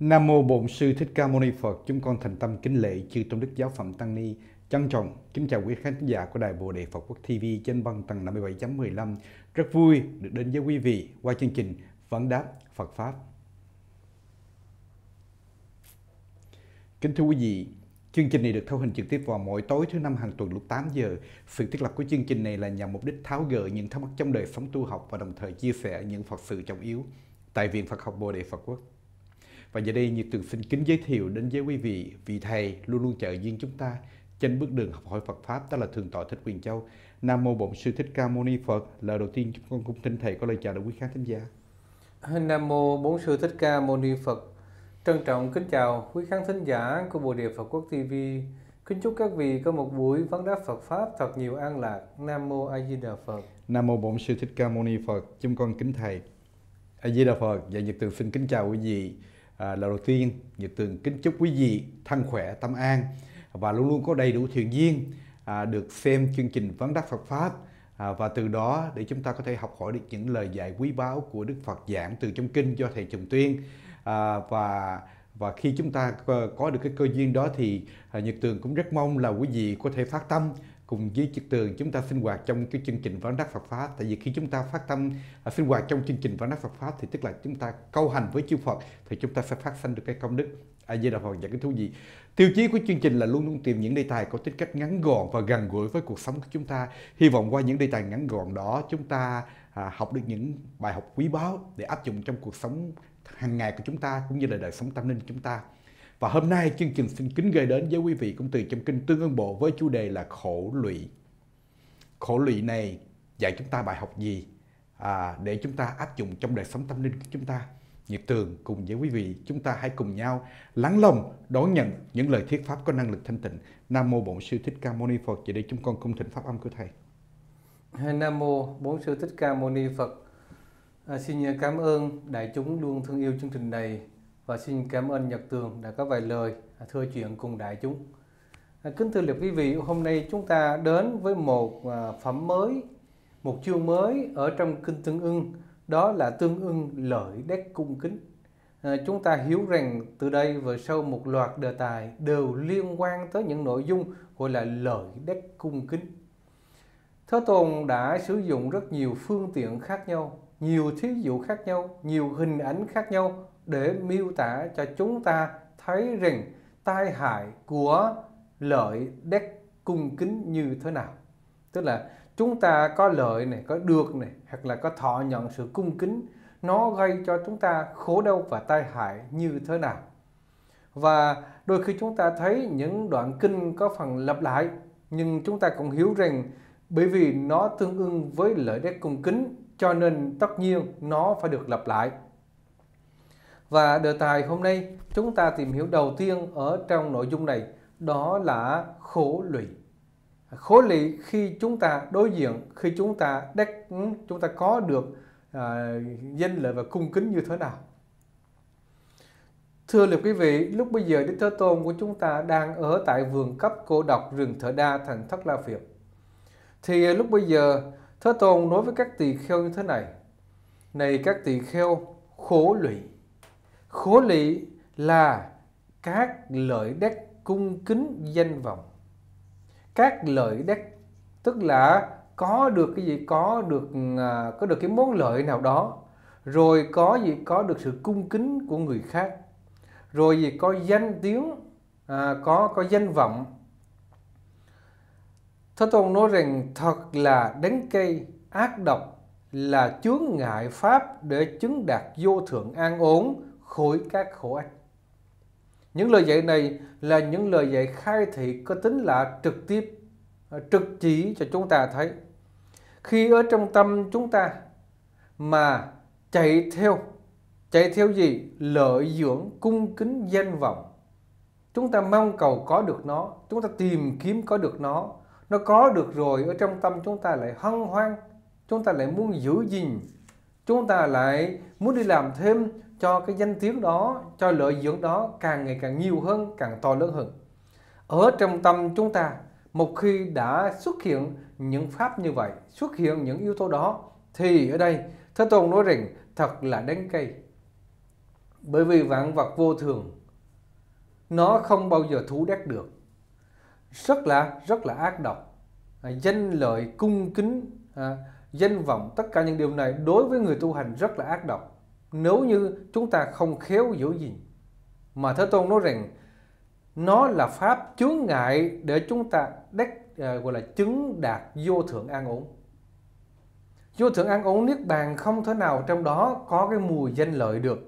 Nam mô Bổn sư Thích Ca Mâu Ni Phật, chúng con thành tâm kính lễ chư tôn đức giáo phẩm tăng ni. Trân trọng kính chào quý khán giả của Đài Bồ Đề Phật Quốc TV trên băng tầng 57.15. Rất vui được đến với quý vị qua chương trình Vấn đáp Phật pháp. Kính thưa quý vị, chương trình này được thu hình trực tiếp vào mỗi tối thứ năm hàng tuần lúc 8 giờ. Sự thiết lập của chương trình này là nhằm mục đích tháo gỡ những thắc mắc trong đời sống tu học và đồng thời chia sẻ những Phật sự trọng yếu tại Viện Phật học Bồ Đề Phật Quốc. Và giờ đây, Nhật Tường xin kính giới thiệu đến với quý vị vị Thầy luôn luôn trợ duyên chúng ta trên bước đường học hỏi Phật Pháp đó là Thường Tọa Thích Quyền Châu. Nam Mô Bổn Sư Thích Ca Mâu Ni Phật. Lời đầu tiên chúng con cũng tin Thầy có lời chào đến quý khán thính giả. Nam Mô Bổn Sư Thích Ca Mâu Ni Phật. Trân trọng kính chào quý khán thính giả của Bồ Đề Phật Quốc TV. Kính chúc các vị có một buổi vấn đáp Phật Pháp thật nhiều an lạc. Nam Mô A Di Đà Phật. Nam Mô Bổn Sư Thích Ca Mâu Ni Phật. Chúng con kính Thầy. A Di Đà Phật và dạ Nhật Từ xin kính chào quý vị à, là đầu tiên Nhật Tường kính chúc quý vị thân khỏe tâm an và luôn luôn có đầy đủ thiện duyên à, được xem chương trình vấn đắc Phật pháp à, và từ đó để chúng ta có thể học hỏi được những lời dạy quý báu của Đức Phật giảng từ trong kinh do thầy Trùng Tuyên à, và và khi chúng ta ờ, có được cái cơ duyên đó thì à, Nhật Tường cũng rất mong là quý vị có thể phát tâm cùng với Trực Tường chúng ta sinh hoạt trong cái chương trình vấn Đắc Phật Pháp. Tại vì khi chúng ta phát tâm à, sinh hoạt trong chương trình vấn Đắc Phật Pháp thì tức là chúng ta câu hành với chư Phật thì chúng ta sẽ phát sanh được cái công đức. A Di Đà Phật và cái thú gì Tiêu chí của chương trình là luôn luôn tìm những đề tài có tính cách ngắn gọn và gần gũi với cuộc sống của chúng ta. Hy vọng qua những đề tài ngắn gọn đó chúng ta à, học được những bài học quý báu để áp dụng trong cuộc sống hàng ngày của chúng ta cũng như là đời sống tâm linh của chúng ta. Và hôm nay chương trình xin kính gửi đến với quý vị cũng từ trong kinh Tương Ân Bộ với chủ đề là khổ lụy. Khổ lụy này dạy chúng ta bài học gì à, để chúng ta áp dụng trong đời sống tâm linh của chúng ta. Nhật Tường cùng với quý vị chúng ta hãy cùng nhau lắng lòng đón nhận những lời thuyết pháp có năng lực thanh tịnh. Nam mô Bổn Sư Thích Ca Mâu Ni Phật. Vậy để chúng con cung thỉnh pháp âm của thầy. Nam mô Bổn Sư Thích Ca Mâu Ni Phật. À, xin cảm ơn đại chúng luôn thương yêu chương trình này và xin cảm ơn Nhật Tường đã có vài lời à, thưa chuyện cùng đại chúng. À, kính thưa liệt quý vị, hôm nay chúng ta đến với một à, phẩm mới, một chương mới ở trong Kinh Tương ưng, đó là Tương ưng lợi đét cung kính. Chúng ta hiểu rằng từ đây về sau một loạt đề tài đều liên quan tới những nội dung gọi là lợi đét cung kính. Thế Tôn đã sử dụng rất nhiều phương tiện khác nhau, nhiều thí dụ khác nhau, nhiều hình ảnh khác nhau để miêu tả cho chúng ta thấy rằng tai hại của lợi đét cung kính như thế nào tức là chúng ta có lợi này có được này hoặc là có thọ nhận sự cung kính nó gây cho chúng ta khổ đau và tai hại như thế nào và đôi khi chúng ta thấy những đoạn kinh có phần lặp lại nhưng chúng ta cũng hiểu rằng bởi vì nó tương ưng với lợi đét cung kính cho nên tất nhiên nó phải được lặp lại và đề tài hôm nay chúng ta tìm hiểu đầu tiên ở trong nội dung này đó là khổ lụy. Khổ lụy khi chúng ta đối diện, khi chúng ta đắc, ừ, chúng ta có được à, danh lợi và cung kính như thế nào. Thưa liệu quý vị, lúc bây giờ Đức Thế Tôn của chúng ta đang ở tại vườn cấp cô độc rừng Thợ Đa thành Thất La Phiệt. Thì lúc bây giờ Thế Tôn nói với các tỳ kheo như thế này. Này các tỳ kheo, khổ lụy khổ lị là các lợi đắc cung kính danh vọng các lợi đắc tức là có được cái gì có được à, có được cái món lợi nào đó rồi có gì có được sự cung kính của người khác rồi gì có danh tiếng à, có có danh vọng Thế Tôn nói rằng thật là đắng cây ác độc là chướng ngại pháp để chứng đạt vô thượng an ổn khối các khổ ách. Những lời dạy này là những lời dạy khai thị có tính là trực tiếp, à, trực chỉ cho chúng ta thấy. Khi ở trong tâm chúng ta mà chạy theo, chạy theo gì? Lợi dưỡng, cung kính, danh vọng. Chúng ta mong cầu có được nó, chúng ta tìm kiếm có được nó. Nó có được rồi, ở trong tâm chúng ta lại hân hoan, chúng ta lại muốn giữ gìn, chúng ta lại muốn đi làm thêm, cho cái danh tiếng đó, cho lợi dưỡng đó càng ngày càng nhiều hơn, càng to lớn hơn. Ở trong tâm chúng ta, một khi đã xuất hiện những pháp như vậy, xuất hiện những yếu tố đó, thì ở đây Thế Tôn nói rằng thật là đánh cây. Bởi vì vạn vật vô thường, nó không bao giờ thú đắc được. Rất là, rất là ác độc. À, danh lợi, cung kính, à, danh vọng, tất cả những điều này đối với người tu hành rất là ác độc nếu như chúng ta không khéo giữ gìn. Mà Thế Tôn nói rằng nó là pháp chướng ngại để chúng ta đắc à, gọi là chứng đạt vô thượng an ổn. Vô thượng an ổn niết bàn không thể nào trong đó có cái mùi danh lợi được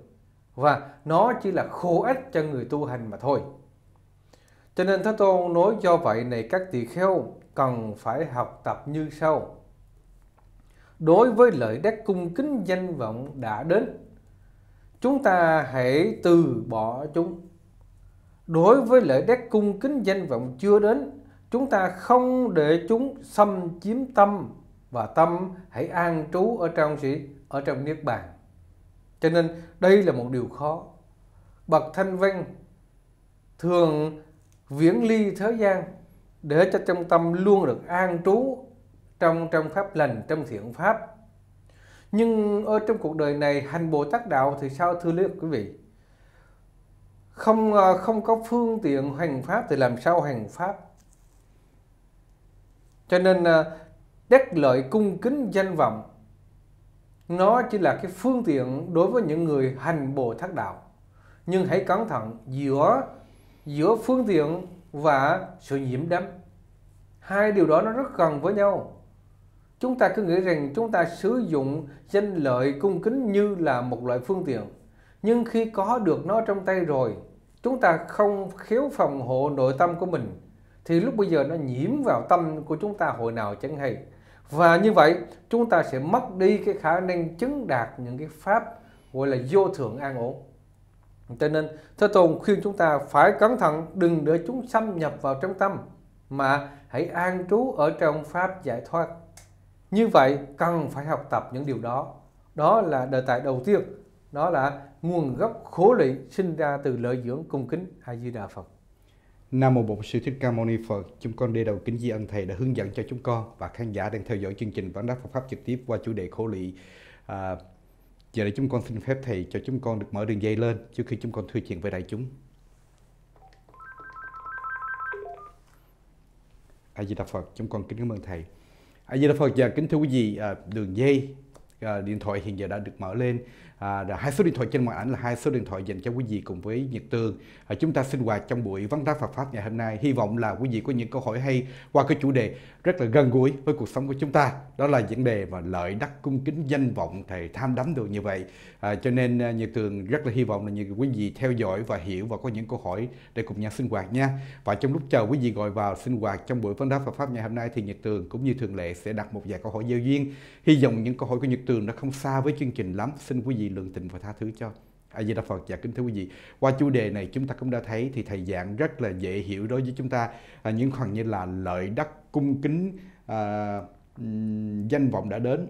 và nó chỉ là khô ích cho người tu hành mà thôi. Cho nên Thế Tôn nói do vậy này các tỳ kheo cần phải học tập như sau. Đối với lợi đắc cung kính danh vọng đã đến chúng ta hãy từ bỏ chúng đối với lợi đắc cung kính danh vọng chưa đến chúng ta không để chúng xâm chiếm tâm và tâm hãy an trú ở trong sĩ ở trong niết bàn cho nên đây là một điều khó bậc thanh văn thường viễn ly thế gian để cho trong tâm luôn được an trú trong trong pháp lành trong thiện pháp nhưng ở trong cuộc đời này hành bồ tát đạo thì sao thưa lý quý vị không ờ, không có phương tiện hành pháp thì làm sao hành pháp cho nên ờ, đắc lợi cung kính danh vọng nó chỉ là cái phương tiện đối với những người hành bồ tát đạo nhưng hãy cẩn thận giữa giữa phương tiện và sự nhiễm đắm hai điều đó nó rất gần với nhau Chúng ta cứ nghĩ rằng chúng ta sử dụng danh lợi cung kính như là một loại phương tiện. Nhưng khi có được nó trong tay rồi, chúng ta không khiếu phòng hộ nội tâm của mình, thì lúc bây giờ nó nhiễm vào tâm của chúng ta hồi nào chẳng hay. Và như vậy, chúng ta sẽ mất đi cái khả năng chứng đạt những cái pháp gọi là vô thượng an ổn. Cho nên Thế Tôn khuyên chúng ta phải cẩn thận đừng để chúng xâm nhập vào trong tâm mà hãy an trú ở trong pháp giải thoát. Như vậy cần phải học tập những điều đó. Đó là đề tài đầu tiên, đó là nguồn gốc khổ lụy sinh ra từ lợi dưỡng cung kính A Di Đà Phật. Nam Mô Bổn Sư Thích Ca Mâu Ni Phật, chúng con đi đầu kính di ân Thầy đã hướng dẫn cho chúng con và khán giả đang theo dõi chương trình Vấn đáp Phật Pháp trực tiếp qua chủ đề khổ lụy. À, giờ đây chúng con xin phép Thầy cho chúng con được mở đường dây lên trước khi chúng con thưa chuyện với đại chúng. A Di Đà Phật, chúng con kính cảm ơn Thầy. A Di Đà Phật và dạ, kính thưa quý vị, à, đường dây à, điện thoại hiện giờ đã được mở lên À, hai số điện thoại trên màn ảnh là hai số điện thoại dành cho quý vị cùng với Nhật Tường. À, chúng ta sinh hoạt trong buổi vấn đáp Phật pháp ngày hôm nay. Hy vọng là quý vị có những câu hỏi hay qua cái chủ đề rất là gần gũi với cuộc sống của chúng ta. Đó là vấn đề và lợi đắc cung kính danh vọng thầy tham đắm được như vậy. À, cho nên à, Nhật Tường rất là hy vọng là những quý vị theo dõi và hiểu và có những câu hỏi để cùng nhau sinh hoạt nha. Và trong lúc chờ quý vị gọi vào sinh hoạt trong buổi vấn đáp Phật pháp ngày hôm nay thì Nhật Tường cũng như thường lệ sẽ đặt một vài câu hỏi giao duyên. Hy vọng những câu hỏi của Nhật Tường đã không xa với chương trình lắm. Xin quý vị lượng tình và tha thứ cho A Di Đà Phật dạ kính thưa quý vị qua chủ đề này chúng ta cũng đã thấy thì thầy giảng rất là dễ hiểu đối với chúng ta à, những phần như là lợi đất cung kính à, danh vọng đã đến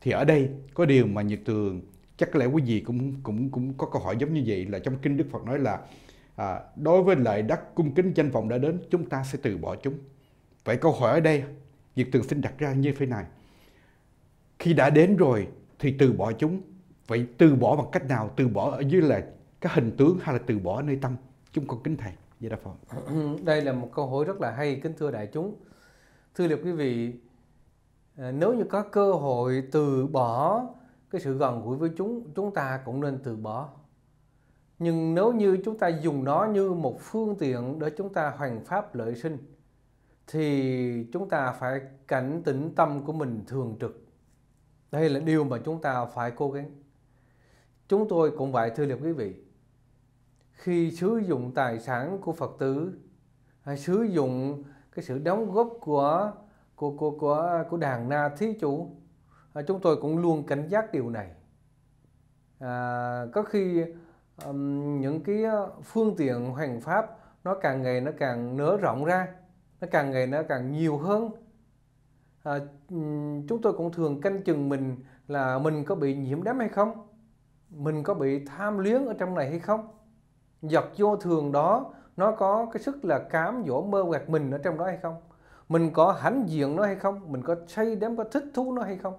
thì ở đây có điều mà Nhật Tường chắc lẽ quý vị cũng cũng cũng có câu hỏi giống như vậy là trong kinh Đức Phật nói là à, đối với lợi đất cung kính danh vọng đã đến chúng ta sẽ từ bỏ chúng vậy câu hỏi ở đây Nhật Tường xin đặt ra như thế này khi đã đến rồi thì từ bỏ chúng vậy từ bỏ bằng cách nào từ bỏ ở dưới là cái hình tướng hay là từ bỏ nơi tâm chúng con kính thầy Dạ đa Phật. Đây là một câu hỏi rất là hay kính thưa đại chúng. Thưa được quý vị, à, nếu như có cơ hội từ bỏ cái sự gần gũi với chúng, chúng ta cũng nên từ bỏ. Nhưng nếu như chúng ta dùng nó như một phương tiện để chúng ta hoàn pháp lợi sinh thì chúng ta phải cảnh tỉnh tâm của mình thường trực. Đây là điều mà chúng ta phải cố gắng. Chúng tôi cũng vậy thưa quý vị. Khi sử dụng tài sản của Phật tử, hay sử dụng cái sự đóng góp của của của của của đàn na thí chủ, à, chúng tôi cũng luôn cảnh giác điều này. À, có khi um, những cái phương tiện hoành pháp nó càng ngày nó càng nở rộng ra, nó càng ngày nó càng nhiều hơn. À, chúng tôi cũng thường canh chừng mình là mình có bị nhiễm đám hay không mình có bị tham luyến ở trong này hay không giật vô thường đó nó có cái sức là cám dỗ mơ hoặc mình ở trong đó hay không mình có hãnh diện nó hay không mình có say đắm có thích thú nó hay không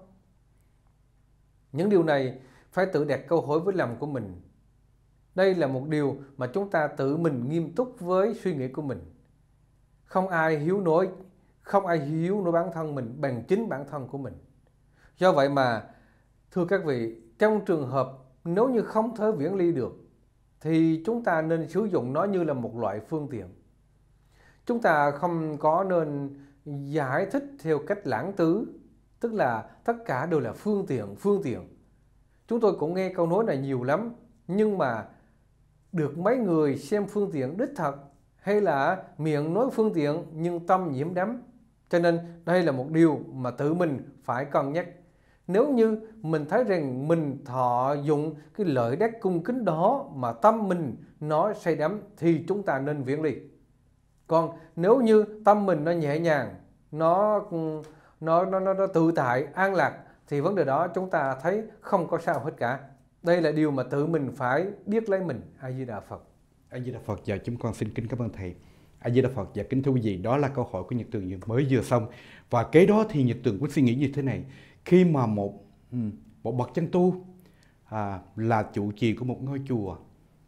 những điều này phải tự đặt câu hỏi với lòng của mình đây là một điều mà chúng ta tự mình nghiêm túc với suy nghĩ của mình không ai hiếu nổi không ai hiếu nổi bản thân mình bằng chính bản thân của mình do vậy mà thưa các vị trong trường hợp nếu như không thể viễn ly được, thì chúng ta nên sử dụng nó như là một loại phương tiện. Chúng ta không có nên giải thích theo cách lãng tứ, tức là tất cả đều là phương tiện, phương tiện. Chúng tôi cũng nghe câu nói này nhiều lắm, nhưng mà được mấy người xem phương tiện đích thật hay là miệng nói phương tiện nhưng tâm nhiễm đắm. Cho nên đây là một điều mà tự mình phải cân nhắc nếu như mình thấy rằng mình thọ dụng cái lợi đắc cung kính đó mà tâm mình nó say đắm thì chúng ta nên viễn ly còn nếu như tâm mình nó nhẹ nhàng nó nó nó, nó, nó tự tại an lạc thì vấn đề đó chúng ta thấy không có sao hết cả đây là điều mà tự mình phải biết lấy mình a di đà phật a di đà phật và dạ, chúng con xin kính cảm ơn thầy a di đà phật và dạ, kính thưa quý vị đó là câu hỏi của nhật tường mới vừa xong và kế đó thì nhật tường cũng suy nghĩ như thế này khi mà một ừ, một bậc chân tu à, là trụ trì của một ngôi chùa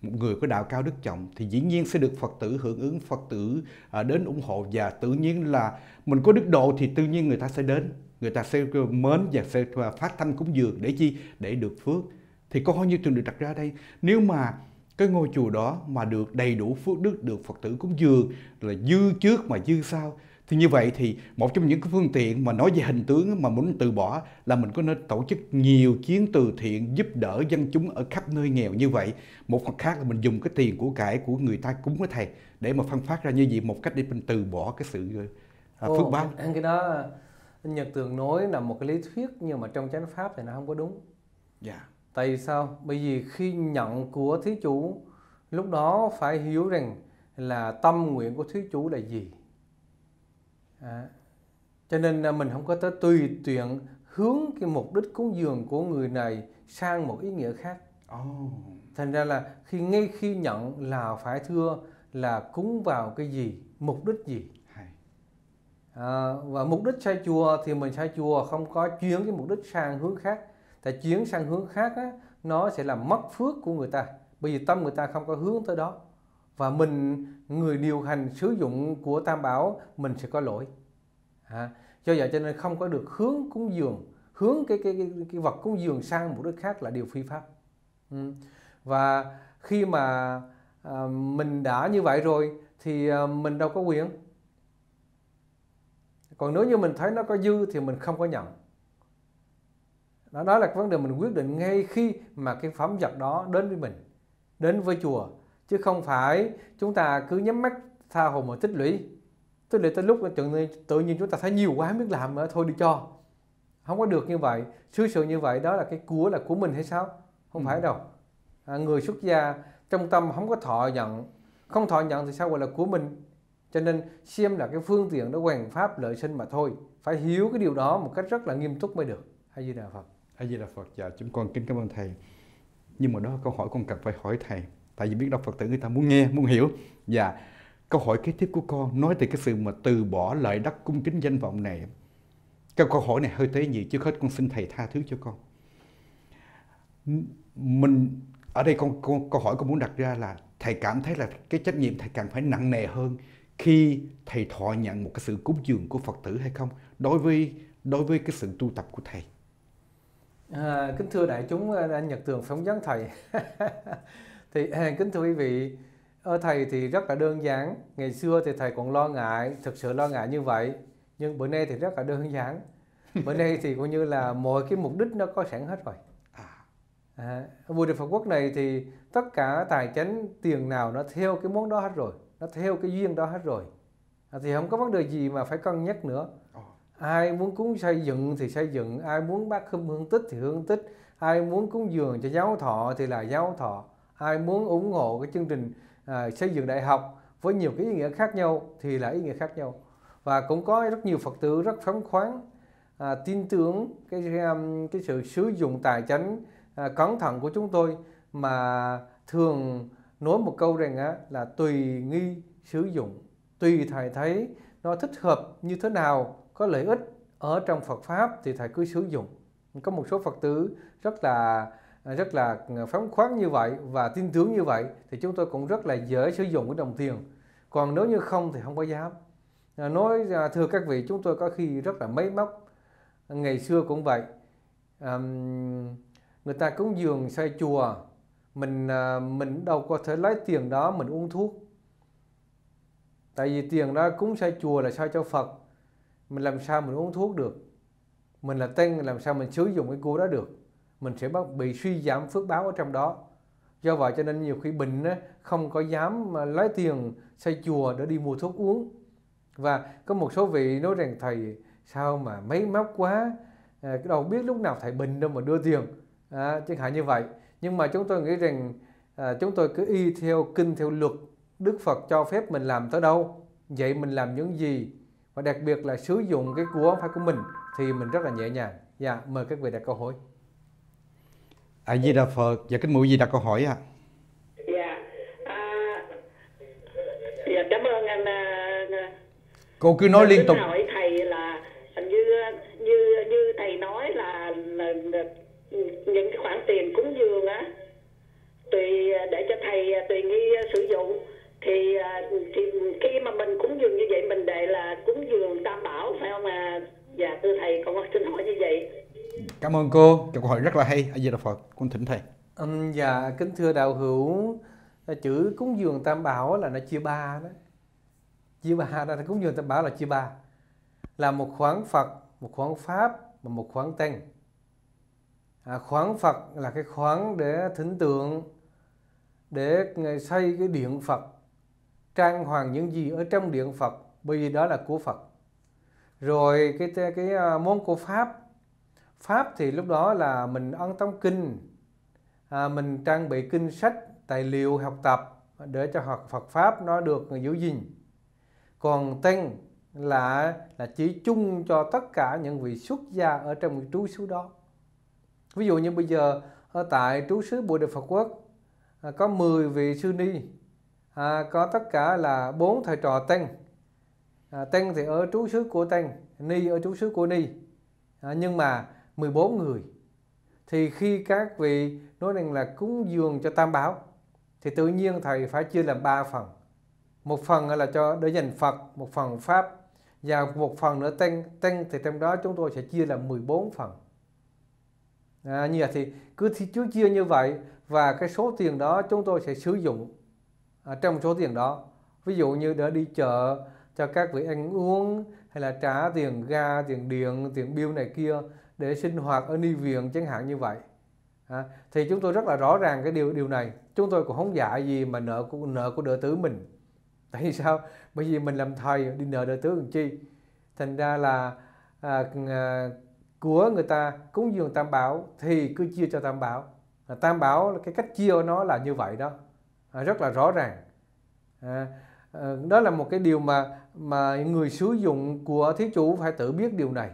một người có đạo cao đức trọng thì dĩ nhiên sẽ được phật tử hưởng ứng phật tử à, đến ủng hộ và tự nhiên là mình có đức độ thì tự nhiên người ta sẽ đến người ta sẽ mến và sẽ phát thanh cúng dường để chi để được phước thì có hỏi như trường được đặt ra đây nếu mà cái ngôi chùa đó mà được đầy đủ phước đức được phật tử cúng dường là dư trước mà dư sau thì như vậy thì một trong những cái phương tiện mà nói về hình tướng mà muốn từ bỏ là mình có nên tổ chức nhiều chuyến từ thiện giúp đỡ dân chúng ở khắp nơi nghèo như vậy. Một phần khác là mình dùng cái tiền của cải của người ta cúng với thầy để mà phân phát ra như vậy một cách để mình từ bỏ cái sự à, phước báo. Cái, cái đó Nhật Tường nói là một cái lý thuyết nhưng mà trong chánh pháp thì nó không có đúng. Dạ. Yeah. Tại vì sao? Bởi vì khi nhận của Thí Chủ lúc đó phải hiểu rằng là tâm nguyện của Thí Chủ là gì à, cho nên à, mình không có tới tùy tiện hướng cái mục đích cúng dường của người này sang một ý nghĩa khác oh. thành ra là khi ngay khi nhận là phải thưa là cúng vào cái gì mục đích gì à, và mục đích sai chùa thì mình sai chùa không có chuyển cái mục đích sang hướng khác tại chuyển sang hướng khác á, nó sẽ làm mất phước của người ta bởi vì tâm người ta không có hướng tới đó và mình người điều hành sử dụng của tam bảo mình sẽ có lỗi à, do vậy cho nên không có được hướng cúng dường hướng cái cái cái, cái vật cúng dường sang một đích khác là điều phi pháp ừ. và khi mà à, mình đã như vậy rồi thì à, mình đâu có quyền còn nếu như mình thấy nó có dư thì mình không có nhận đó, đó là cái vấn đề mình quyết định ngay khi mà cái phẩm vật đó đến với mình đến với chùa chứ không phải chúng ta cứ nhắm mắt tha hồ mà tích lũy tích lũy tới lúc tự, tự nhiên chúng ta thấy nhiều quá không biết làm mà thôi đi cho không có được như vậy sứ sự như vậy đó là cái của là của mình hay sao không ừ. phải đâu à, người xuất gia trong tâm không có thọ nhận không thọ nhận thì sao gọi là của mình cho nên xem là cái phương tiện để quen pháp lợi sinh mà thôi phải hiểu cái điều đó một cách rất là nghiêm túc mới được hay gì đà phật hay gì là phật dạ chúng con kính cảm ơn thầy nhưng mà đó câu hỏi con cần phải hỏi thầy tại vì biết đâu phật tử người ta muốn nghe muốn hiểu và câu hỏi kế tiếp của con nói về cái sự mà từ bỏ lợi đất cung kính danh vọng này cái câu hỏi này hơi tế nhị trước hết con xin thầy tha thứ cho con mình ở đây con, con câu hỏi con muốn đặt ra là thầy cảm thấy là cái trách nhiệm thầy càng phải nặng nề hơn khi thầy thọ nhận một cái sự cúng dường của phật tử hay không đối với đối với cái sự tu tập của thầy à, kính thưa đại chúng à, anh nhật tường phóng vấn thầy thì à, kính thưa quý vị ở thầy thì rất là đơn giản ngày xưa thì thầy còn lo ngại thực sự lo ngại như vậy nhưng bữa nay thì rất là đơn giản bữa nay thì coi như là mọi cái mục đích nó có sẵn hết rồi à, à vua Phật quốc này thì tất cả tài chính tiền nào nó theo cái món đó hết rồi nó theo cái duyên đó hết rồi à, thì không có vấn đề gì mà phải cân nhắc nữa ờ. ai muốn cúng xây dựng thì xây dựng ai muốn bác khâm hương tích thì hương tích ai muốn cúng dường cho giáo thọ thì là giáo thọ ai muốn ủng hộ cái chương trình à, xây dựng đại học với nhiều cái ý nghĩa khác nhau thì là ý nghĩa khác nhau và cũng có rất nhiều phật tử rất phóng khoáng à, tin tưởng cái um, cái sự sử dụng tài chính à, cẩn thận của chúng tôi mà thường nói một câu rằng á, là tùy nghi sử dụng tùy thầy thấy nó thích hợp như thế nào có lợi ích ở trong Phật pháp thì thầy cứ sử dụng có một số Phật tử rất là Ờ, rất là ờ, phóng khoáng như vậy và tin tưởng như vậy thì chúng tôi cũng rất là dễ sử dụng cái đồng tiền còn nếu như không thì không có dám ờ, nói thưa các vị chúng tôi có khi rất là mấy móc ngày xưa cũng vậy người ta cúng dường xây chùa mình mình đâu có thể lấy tiền đó mình uống thuốc tại vì tiền đó cúng xây chùa là sao cho phật mình làm sao mình uống thuốc được mình là tên làm sao mình sử dụng cái cua đó được mình sẽ bị suy giảm phước báo ở trong đó do vậy cho nên nhiều khi bình không có dám à, lấy tiền xây chùa để đi mua thuốc uống và có một số vị nói rằng thầy sao mà mấy móc quá à, đâu biết lúc nào thầy bình đâu mà đưa tiền à, chẳng hạn như vậy nhưng mà chúng tôi nghĩ rằng à, chúng tôi cứ y theo kinh theo luật đức phật cho phép mình làm tới đâu vậy mình làm những gì và đặc biệt là sử dụng cái của phải của mình thì mình rất là nhẹ nhàng dạ mời các vị đặt câu hỏi A à, Di Đà Phật, dạ kính mụ gì đặt câu hỏi ạ? À? Dạ. À, dạ cảm ơn anh. À, à. Cô cứ nói dạ, liên tục. Hỏi thầy là như như như thầy nói là, là, những cái khoản tiền cúng dường á tùy để cho thầy à, tùy nghi sử dụng thì thì khi mà mình cúng dường như vậy mình để là cúng dường tam bảo phải không à? Dạ thưa thầy con xin hỏi như vậy. Cảm ơn cô, câu hỏi rất là hay. A Di Đà Phật, con thỉnh thầy. Um, dạ, kính thưa đạo hữu, chữ cúng dường tam bảo là nó chia ba đó. Chia ba đó, cúng dường tam bảo là chia ba. Là một khoáng Phật, một khoáng Pháp và một khoáng Tăng. À, khoản Phật là cái khoáng để thỉnh tượng, để xây cái điện Phật, trang hoàng những gì ở trong điện Phật, bởi vì đó là của Phật. Rồi cái cái, cái à, món của Pháp pháp thì lúc đó là mình ân tống kinh à, mình trang bị kinh sách tài liệu học tập để cho học Phật pháp nó được giữ gìn còn tên là là chỉ chung cho tất cả những vị xuất gia ở trong trú xứ đó ví dụ như bây giờ ở tại trú xứ Bồ Đề Phật Quốc à, có 10 vị sư ni à, có tất cả là bốn thầy trò tên à, tên thì ở trú xứ của tên ni ở trú xứ của ni à, nhưng mà 14 người thì khi các vị nói rằng là cúng dường cho tam bảo thì tự nhiên thầy phải chia làm ba phần một phần là cho để dành Phật một phần pháp và một phần nữa tăng tăng thì trong đó chúng tôi sẽ chia làm 14 phần à, như vậy thì cứ thi chú chia như vậy và cái số tiền đó chúng tôi sẽ sử dụng à, trong số tiền đó ví dụ như để đi chợ cho các vị ăn uống hay là trả tiền ga tiền điện tiền bill này kia để sinh hoạt ở ni viện chẳng hạn như vậy à, thì chúng tôi rất là rõ ràng cái điều điều này chúng tôi cũng không dạy gì mà nợ của nợ của đỡ tử mình tại vì sao bởi vì mình làm thầy đi nợ đỡ tử làm chi thành ra là à, à, của người ta cúng dường tam bảo thì cứ chia cho tam bảo à, tam bảo cái cách chia của nó là như vậy đó à, rất là rõ ràng à, à, đó là một cái điều mà mà người sử dụng của thí chủ phải tự biết điều này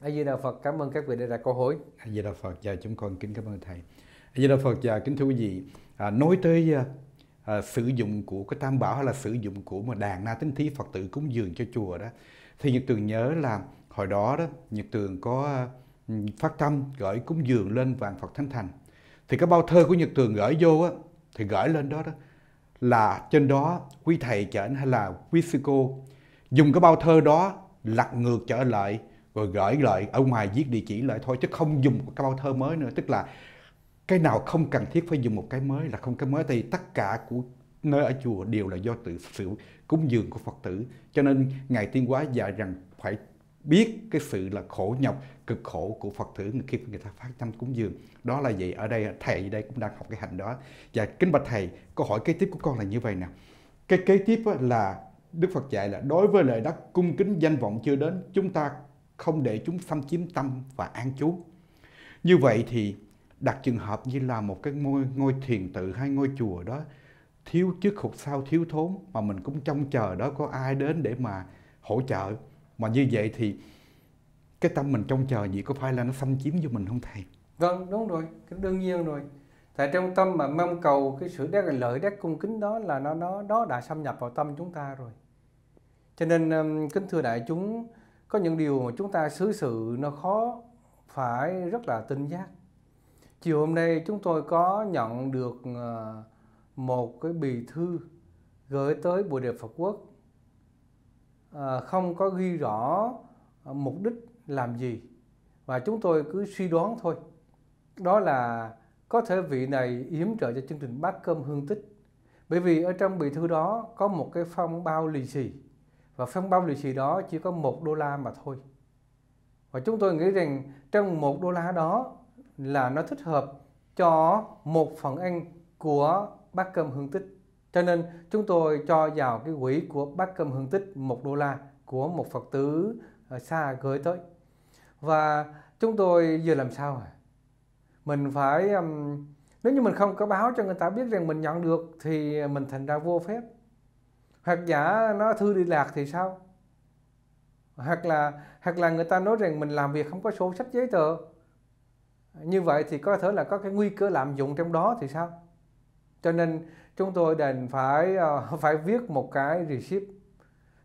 A Di Đà Phật cảm ơn các vị đã đặt câu hỏi. A Di Đà Phật chào chúng con kính cảm ơn thầy. A Di Đà Phật chào dạ, kính thưa quý vị, à, nói tới à, à, sử dụng của cái tam bảo hay là sử dụng của mà đàn na tính thí Phật tử cúng dường cho chùa đó thì Nhật Tường nhớ là hồi đó đó Nhật Tường có à, phát tâm gửi cúng dường lên vạn Phật Thánh Thành thì cái bao thơ của Nhật Tường gửi vô á thì gửi lên đó đó là trên đó quý thầy chở hay là quý sư cô dùng cái bao thơ đó lật ngược trở lại rồi gửi lại ở ngoài viết địa chỉ lại thôi chứ không dùng một cái bao thơ mới nữa tức là cái nào không cần thiết phải dùng một cái mới là không cái mới thì tất cả của nơi ở chùa đều là do tự sự cúng dường của Phật tử cho nên ngài Tiên Hóa dạy rằng phải biết cái sự là khổ nhọc cực khổ của Phật tử khi người ta phát tâm cúng dường đó là vậy ở đây thầy ở đây cũng đang học cái hành đó và kính bạch thầy câu hỏi kế tiếp của con là như vậy nè cái kế tiếp là Đức Phật dạy là đối với lời đất cung kính danh vọng chưa đến chúng ta không để chúng xâm chiếm tâm và an trú. Như vậy thì đặt trường hợp như là một cái ngôi ngôi thiền tự hay ngôi chùa đó thiếu trước hụt sau thiếu thốn mà mình cũng trông chờ đó có ai đến để mà hỗ trợ mà như vậy thì cái tâm mình trông chờ gì có phải là nó xâm chiếm vô mình không thầy vâng đúng rồi cái đương nhiên rồi tại trong tâm mà mong cầu cái sự đắc lợi đắc cung kính đó là nó nó đó đã xâm nhập vào tâm chúng ta rồi cho nên kính thưa đại chúng có những điều mà chúng ta xử sự nó khó phải rất là tinh giác chiều hôm nay chúng tôi có nhận được ờ, một cái bì thư gửi tới Bộ Đề Phật Quốc ờ, không có ghi rõ mục đích làm gì và chúng tôi cứ suy đoán thôi đó là có thể vị này yếm trợ cho chương trình bát cơm hương tích bởi vì ở trong bì thư đó có một cái phong bao lì xì và phân bao lì xì đó chỉ có một đô la mà thôi và chúng tôi nghĩ rằng trong một đô la đó là nó thích hợp cho một phần ăn của bát cơm hương tích cho nên chúng tôi cho vào cái quỹ của bát cơm hương tích một đô la của một phật tử ờ, xa gửi tới và chúng tôi vừa làm sao à mình phải nếu như mình không có báo cho người ta biết rằng mình nhận được thì mình thành ra vô phép hoặc giả nó thư đi lạc thì sao hoặc là hoặc là người ta nói rằng mình làm việc không có sổ sách giấy tờ như vậy thì có thể là có cái nguy cơ lạm dụng trong đó thì sao cho nên chúng tôi đành phải ờ, phải viết một cái receipt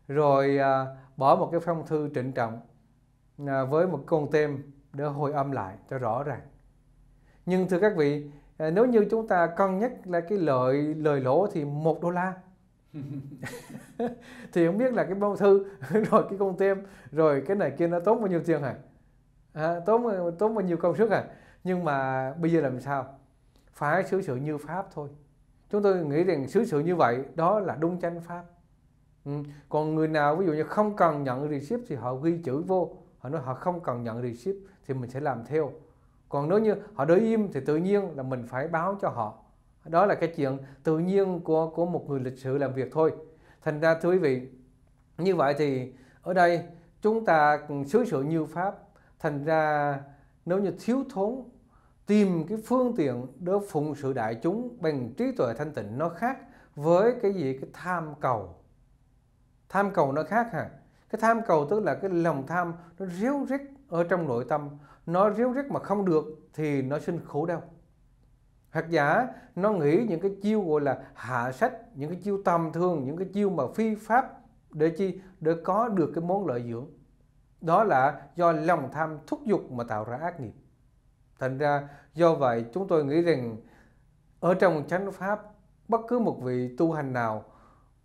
rồi ờ, bỏ một cái phong thư trịnh trọng ờ, với một con tem để hồi âm lại cho rõ ràng nhưng thưa các vị nếu như chúng ta cân nhắc là cái lợi lời lỗ thì một đô la thì không biết là cái bao thư rồi cái công tem rồi cái này kia nó tốn bao nhiêu tiền hả à, tốn tốn bao nhiêu công sức à nhưng mà bây giờ làm sao phải xử sự như pháp thôi chúng tôi nghĩ rằng xử sự như vậy đó là đúng chánh pháp ừ. còn người nào ví dụ như không cần nhận receipt thì họ ghi chữ vô họ nói họ không cần nhận receipt thì mình sẽ làm theo còn nếu như họ để im thì tự nhiên là mình phải báo cho họ đó là cái chuyện tự nhiên của của một người lịch sự làm việc thôi thành ra thưa quý vị như vậy thì ở đây chúng ta xứ sự như pháp thành ra nếu như thiếu thốn tìm cái phương tiện để phụng sự đại chúng bằng trí tuệ thanh tịnh nó khác với cái gì cái tham cầu tham cầu nó khác hả cái tham cầu tức là cái lòng tham nó ríu rít ở trong nội tâm nó ríu rít mà không được thì nó sinh khổ đau hoặc giả nó nghĩ những cái chiêu gọi là hạ sách những cái chiêu tầm thường những cái chiêu mà phi pháp để chi để có được cái món lợi dưỡng đó là do lòng tham thúc dục mà tạo ra ác nghiệp thành ra do vậy chúng tôi nghĩ rằng ở trong chánh pháp bất cứ một vị tu hành nào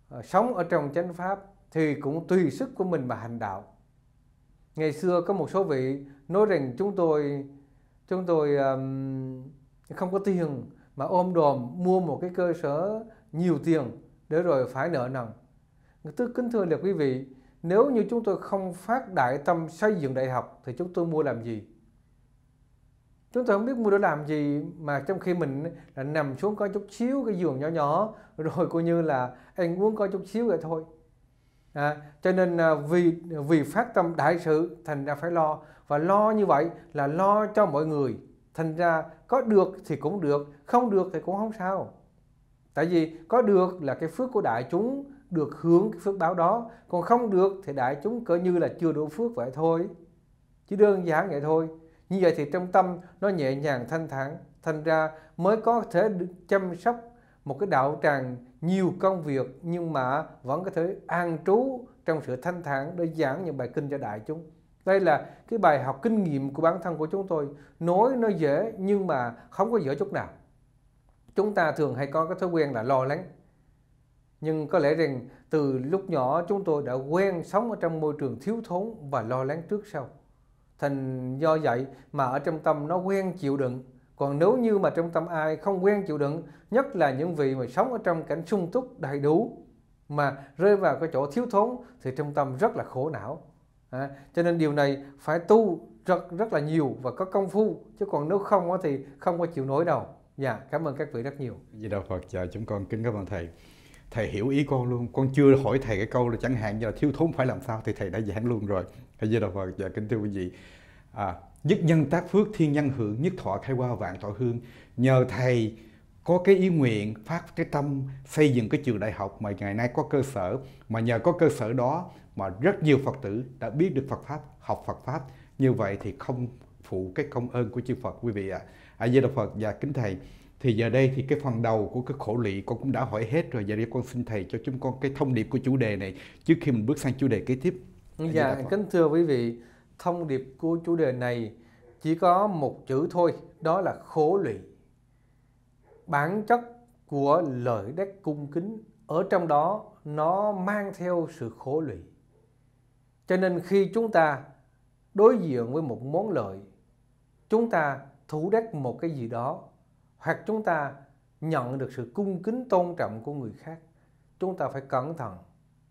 ờ, sống ở trong chánh pháp thì cũng tùy sức của mình mà hành đạo ngày xưa có một số vị nói rằng chúng tôi chúng tôi um, không có tiền mà ôm đồm mua một cái cơ sở nhiều tiền để rồi phải nợ nần tôi kính thưa là quý vị nếu như chúng tôi không phát đại tâm xây dựng đại học thì chúng tôi mua làm gì chúng tôi không biết mua để làm gì mà trong khi mình là nằm xuống có chút xíu cái giường nhỏ nhỏ rồi coi như là anh uống có chút xíu vậy thôi à, cho nên à, vì vì phát tâm đại sự thành ra phải lo và lo như vậy là lo cho mọi người thành ra có được thì cũng được không được thì cũng không sao tại vì có được là cái phước của đại chúng được hướng cái phước báo đó còn không được thì đại chúng cỡ như là chưa đủ phước vậy thôi chỉ đơn giản vậy thôi như vậy thì trong tâm nó nhẹ nhàng thanh thản thành ra mới có thể chăm sóc một cái đạo tràng nhiều công việc nhưng mà vẫn có thể an trú trong sự thanh thản để giảng những bài kinh cho đại chúng đây là cái bài học kinh nghiệm của bản thân của chúng tôi nói nó dễ nhưng mà không có dễ chút nào chúng ta thường hay có cái thói quen là lo lắng nhưng có lẽ rằng từ lúc nhỏ chúng tôi đã quen sống ở trong môi trường thiếu thốn và lo lắng trước sau thành do vậy mà ở trong tâm nó quen chịu đựng còn nếu như mà trong tâm ai không quen chịu đựng nhất là những vị mà sống ở trong cảnh sung túc đầy đủ mà rơi vào cái chỗ thiếu thốn thì trong tâm rất là khổ não à, cho nên điều này phải tu rất rất là nhiều và có công phu chứ còn nếu không thì không có chịu nổi đâu dạ cảm ơn các vị rất nhiều vì đạo phật dạ chúng con kính cảm ơn thầy thầy hiểu ý con luôn con chưa hỏi thầy cái câu là chẳng hạn như là thiếu thốn phải làm sao thì thầy đã giảng luôn rồi thầy với đạo phật dạ kính thưa quý vị à, nhất nhân tác phước thiên nhân hưởng nhất thọ khai qua vạn thọ hương nhờ thầy có cái ý nguyện phát cái tâm xây dựng cái trường đại học mà ngày nay có cơ sở mà nhờ có cơ sở đó mà rất nhiều Phật tử đã biết được Phật Pháp, học Phật Pháp. Như vậy thì không phụ cái công ơn của chư Phật quý vị ạ. À. Di Đà Phật và dạ, kính Thầy, thì giờ đây thì cái phần đầu của cái khổ lị con cũng đã hỏi hết rồi. Giờ dạ đây con xin Thầy cho chúng con cái thông điệp của chủ đề này trước khi mình bước sang chủ đề kế tiếp. Dạ, kính thưa quý vị, thông điệp của chủ đề này chỉ có một chữ thôi, đó là khổ lụy. Bản chất của lợi đắc cung kính ở trong đó nó mang theo sự khổ lụy cho nên khi chúng ta đối diện với một món lợi, chúng ta thủ đắc một cái gì đó, hoặc chúng ta nhận được sự cung kính tôn trọng của người khác, chúng ta phải cẩn thận.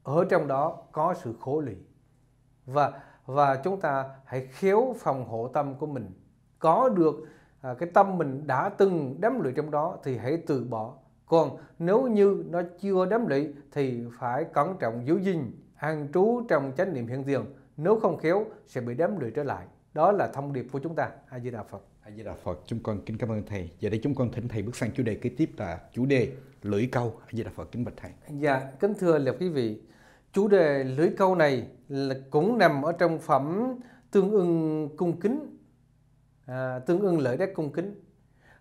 Ở trong đó có sự khổ lì. Và và chúng ta hãy khéo phòng hộ tâm của mình. Có được à, cái tâm mình đã từng đắm lụy trong đó thì hãy từ bỏ còn nếu như nó chưa đắm lụy thì phải cẩn trọng giữ gìn an trú trong chánh niệm hiện tiền nếu không khéo sẽ bị đám lụy trở lại đó là thông điệp của chúng ta a di đà phật a di đà phật chúng con kính cảm ơn thầy giờ đây chúng con thỉnh thầy bước sang chủ đề kế tiếp là chủ đề lưỡi câu a di đà phật kính bạch thầy dạ kính thưa là quý vị chủ đề lưỡi câu này là cũng nằm ở trong phẩm tương ưng cung kính à, tương ưng lợi đắc cung kính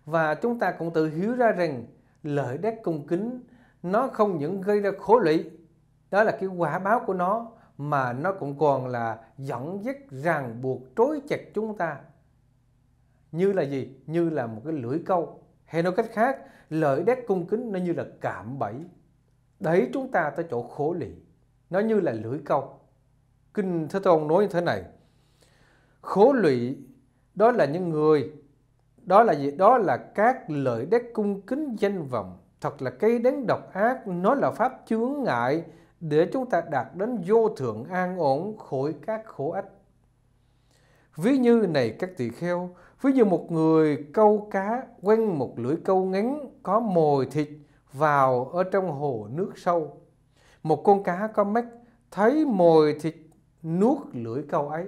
và chúng ta cũng tự hiểu ra rằng lợi đắc cung kính nó không những gây ra khổ lụy đó là cái quả báo của nó mà nó cũng còn là dẫn dắt ràng buộc trói chặt chúng ta như là gì như là một cái lưỡi câu hay nói cách khác lợi đét cung kính nó như là cạm bẫy đẩy chúng ta tới chỗ khổ lị nó như là lưỡi câu kinh thế tôn nói như thế này khổ lụy đó là những người đó là gì đó là các lợi đét cung kính danh vọng thật là cây đắng độc ác nó là pháp chướng ngại để chúng ta đạt đến vô thượng an ổn khỏi các khổ ách. Ví như này các tỳ kheo, ví như một người câu cá quen một lưỡi câu ngắn có mồi thịt vào ở trong hồ nước sâu. Một con cá có mắt thấy mồi thịt nuốt lưỡi câu ấy.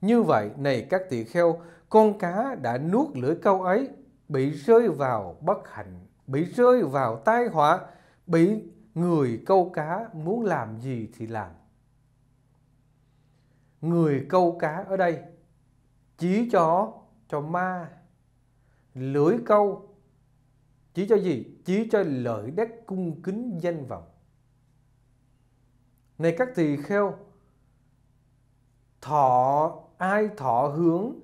Như vậy, này các tỳ kheo, con cá đã nuốt lưỡi câu ấy, bị rơi vào bất hạnh, bị rơi vào tai họa, bị người câu cá muốn làm gì thì làm người câu cá ở đây chỉ cho cho ma lưỡi câu chỉ cho gì chỉ cho lợi đất cung kính danh vọng này các tỳ kheo thọ ai thọ hướng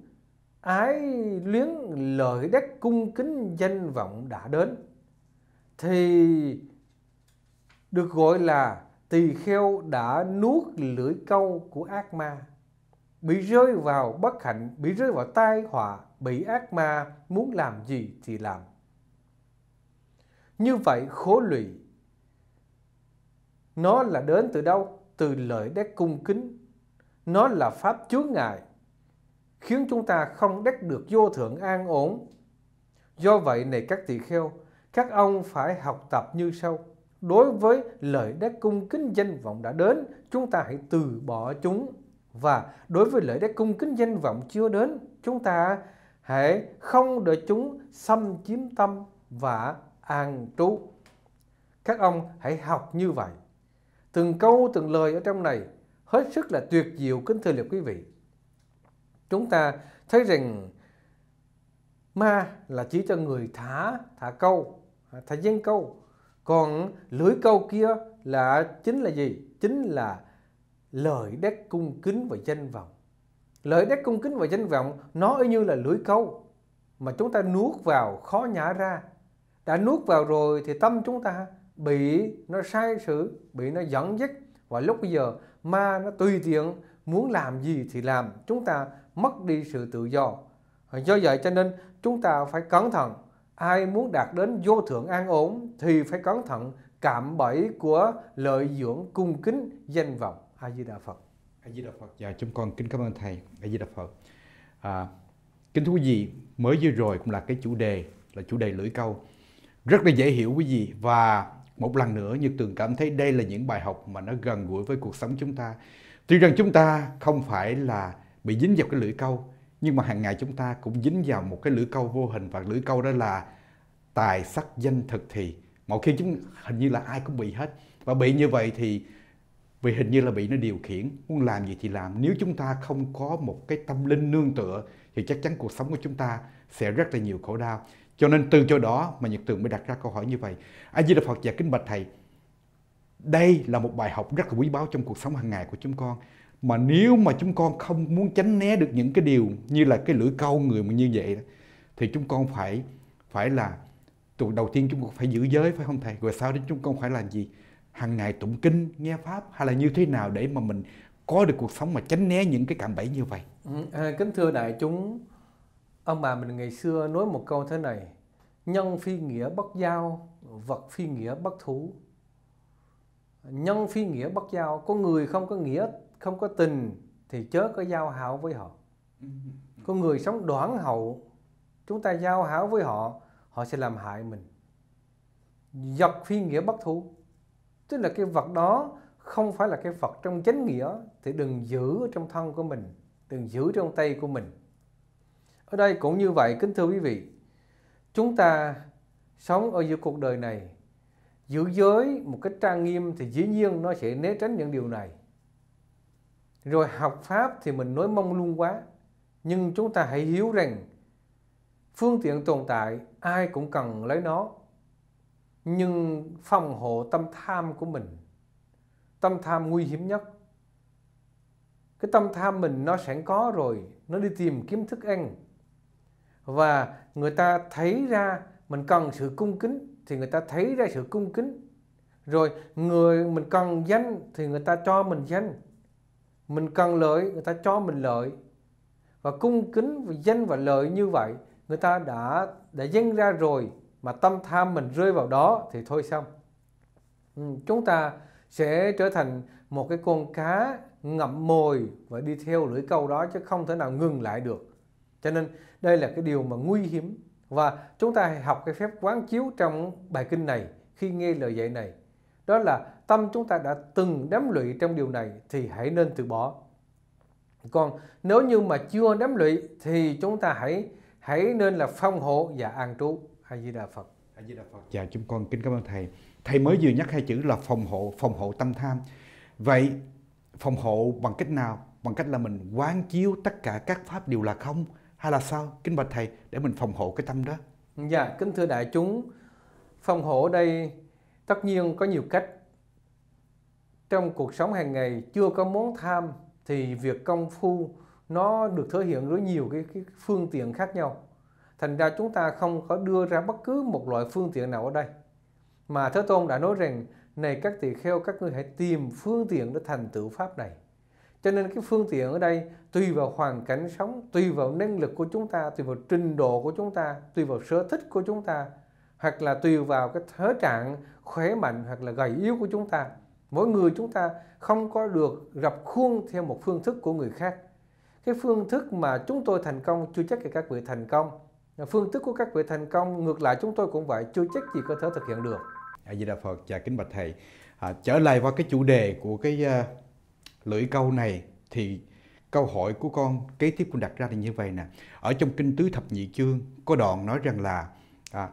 ái luyến lợi đất cung kính danh vọng đã đến thì được gọi là tỳ kheo đã nuốt lưỡi câu của ác ma bị rơi vào bất hạnh bị rơi vào tai họa bị ác ma muốn làm gì thì làm như vậy khổ lụy nó là đến từ đâu từ lợi đét cung kính nó là pháp chướng ngại khiến chúng ta không đắc được vô thượng an ổn do vậy này các tỳ kheo các ông phải học tập như sau đối với lợi ích cung kính danh vọng đã đến, chúng ta hãy từ bỏ chúng. Và đối với lợi ích cung kính danh vọng chưa đến, chúng ta hãy không để chúng xâm chiếm tâm và an trú. Các ông hãy học như vậy. Từng câu từng lời ở trong này hết sức là tuyệt diệu kính thưa liệt quý vị. Chúng ta thấy rằng ma là chỉ cho người thả thả câu, thả dân câu còn lưỡi câu kia là chính là gì chính là lời đắc cung kính và danh vọng lời đắc cung kính và danh vọng nó như là lưỡi câu mà chúng ta nuốt vào khó nhả ra đã nuốt vào rồi thì tâm chúng ta bị nó sai sự bị nó dẫn dắt và lúc bây giờ ma nó tùy tiện muốn làm gì thì làm chúng ta mất đi sự tự do do vậy cho nên chúng ta phải cẩn thận ai muốn đạt đến vô thượng an ổn thì phải cẩn thận cạm bẫy của lợi dưỡng cung kính danh vọng a di đà phật a di đà phật dạ chúng con kính cảm ơn thầy a di đà phật à, kính thú gì mới vừa rồi cũng là cái chủ đề là chủ đề lưỡi câu rất là dễ hiểu quý vị và một lần nữa như Tường cảm thấy đây là những bài học mà nó gần gũi với cuộc sống chúng ta. Tuy rằng chúng ta không phải là bị dính vào cái lưỡi câu, nhưng mà hàng ngày chúng ta cũng dính vào một cái lưỡi câu vô hình và lưỡi câu đó là tài sắc danh thực thì mỗi khi chúng hình như là ai cũng bị hết và bị như vậy thì vì hình như là bị nó điều khiển muốn làm gì thì làm nếu chúng ta không có một cái tâm linh nương tựa thì chắc chắn cuộc sống của chúng ta sẽ rất là nhiều khổ đau cho nên từ chỗ đó mà nhật tường mới đặt ra câu hỏi như vậy a di đà phật và kính bạch thầy đây là một bài học rất là quý báu trong cuộc sống hàng ngày của chúng con mà nếu mà chúng con không muốn tránh né được những cái điều như là cái lưỡi câu người mà như vậy thì chúng con phải phải là tụi đầu tiên chúng con phải giữ giới phải không thầy rồi sau đó chúng con phải làm gì hàng ngày tụng kinh nghe pháp hay là như thế nào để mà mình có được cuộc sống mà tránh né những cái cạm bẫy như vậy ừ, à, kính thưa đại chúng ông bà mình ngày xưa nói một câu thế này nhân phi nghĩa bất giao vật phi nghĩa bất thú nhân phi nghĩa bất giao có người không có nghĩa không có tình thì chớ có giao hảo với họ ừ. con người sống đoán hậu chúng ta giao hảo với họ họ sẽ làm hại mình dọc phi nghĩa bất thu tức là cái vật đó không phải là cái vật trong chánh nghĩa thì đừng giữ trong thân của mình đừng giữ trong tay của mình ở đây cũng như vậy kính thưa quý vị chúng ta sống ở giữa cuộc đời này giữ giới một cách trang nghiêm thì dĩ nhiên nó sẽ né tránh những điều này rồi học pháp thì mình nói mong lung quá nhưng chúng ta hãy hiểu rằng phương tiện tồn tại ai cũng cần lấy nó nhưng phòng hộ tâm tham của mình tâm tham nguy hiểm nhất cái tâm tham mình nó sẵn có rồi nó đi tìm kiếm thức ăn và người ta thấy ra mình cần sự cung kính thì người ta thấy ra sự cung kính rồi người mình cần danh thì người ta cho mình danh mình cần lợi người ta cho mình lợi và cung kính và danh và lợi như vậy người ta đã đã dâng ra rồi mà tâm tham mình rơi vào đó thì thôi xong ừ, chúng ta sẽ trở thành một cái con cá ngậm mồi và đi theo lưỡi câu đó chứ không thể nào ngừng lại được cho nên đây là cái điều mà nguy hiểm và chúng ta hãy học cái phép quán chiếu trong bài kinh này khi nghe lời dạy này đó là tâm chúng ta đã từng đám lụy trong điều này thì hãy nên từ bỏ còn nếu như mà chưa đám lụy thì chúng ta hãy hãy nên là phong hộ và an trú a di đà phật a di đà phật dạ chúng con kính cảm ơn thầy thầy mới vừa nhắc hai chữ là phòng hộ phòng hộ tâm tham vậy phòng hộ bằng cách nào bằng cách là mình quán chiếu tất cả các pháp đều là không hay là sao kính bạch thầy để mình phòng hộ cái tâm đó dạ kính thưa đại chúng phòng hộ đây Tất nhiên có nhiều cách. Trong cuộc sống hàng ngày chưa có món tham thì việc công phu nó được thể hiện dưới nhiều cái, cái phương tiện khác nhau. Thành ra chúng ta không có đưa ra bất cứ một loại phương tiện nào ở đây. Mà Thế Tôn đã nói rằng, này các tỳ kheo, các ngươi hãy tìm phương tiện để thành tựu Pháp này. Cho nên cái phương tiện ở đây tùy vào hoàn cảnh sống, tùy vào năng lực của chúng ta, tùy vào trình độ của chúng ta, tùy vào sở thích của chúng ta hoặc là tùy vào cái thế trạng khỏe mạnh hoặc là gầy yếu của chúng ta mỗi người chúng ta không có được rập khuôn theo một phương thức của người khác cái phương thức mà chúng tôi thành công chưa chắc là các vị thành công phương thức của các vị thành công ngược lại chúng tôi cũng vậy chưa chắc gì có thể thực hiện được a di đà phật chào kính bạch thầy à, trở lại vào cái chủ đề của cái uh, lưỡi câu này thì câu hỏi của con kế tiếp con đặt ra là như vậy nè ở trong kinh tứ thập nhị chương có đoạn nói rằng là à,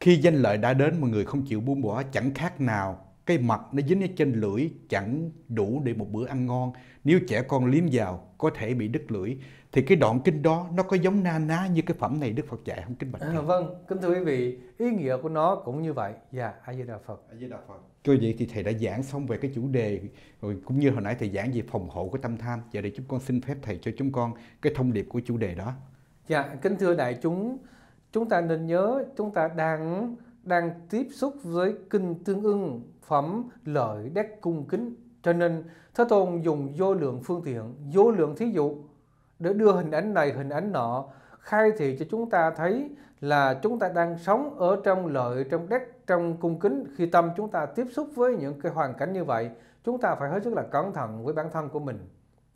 khi danh lợi đã đến mà người không chịu buông bỏ chẳng khác nào cái mặt nó dính ở trên lưỡi chẳng đủ để một bữa ăn ngon. Nếu trẻ con liếm vào có thể bị đứt lưỡi. Thì cái đoạn kinh đó nó có giống na ná như cái phẩm này Đức Phật dạy không kinh bạch? À, vâng, kính thưa quý vị, ý nghĩa của nó cũng như vậy. Dạ, A Di Đà Phật. A Di Đà Phật. Cho vậy thì thầy đã giảng xong về cái chủ đề rồi cũng như hồi nãy thầy giảng về phòng hộ của tâm tham. Giờ để chúng con xin phép thầy cho chúng con cái thông điệp của chủ đề đó. Dạ, kính thưa đại chúng, chúng ta nên nhớ chúng ta đang đang tiếp xúc với kinh tương ưng phẩm lợi đắc cung kính cho nên thế tôn dùng vô lượng phương tiện vô lượng thí dụ để đưa hình ảnh này hình ảnh nọ khai thị cho chúng ta thấy là chúng ta đang sống ở trong lợi trong đắc trong cung kính khi tâm chúng ta tiếp xúc với những cái hoàn cảnh như vậy chúng ta phải hết sức là cẩn thận với bản thân của mình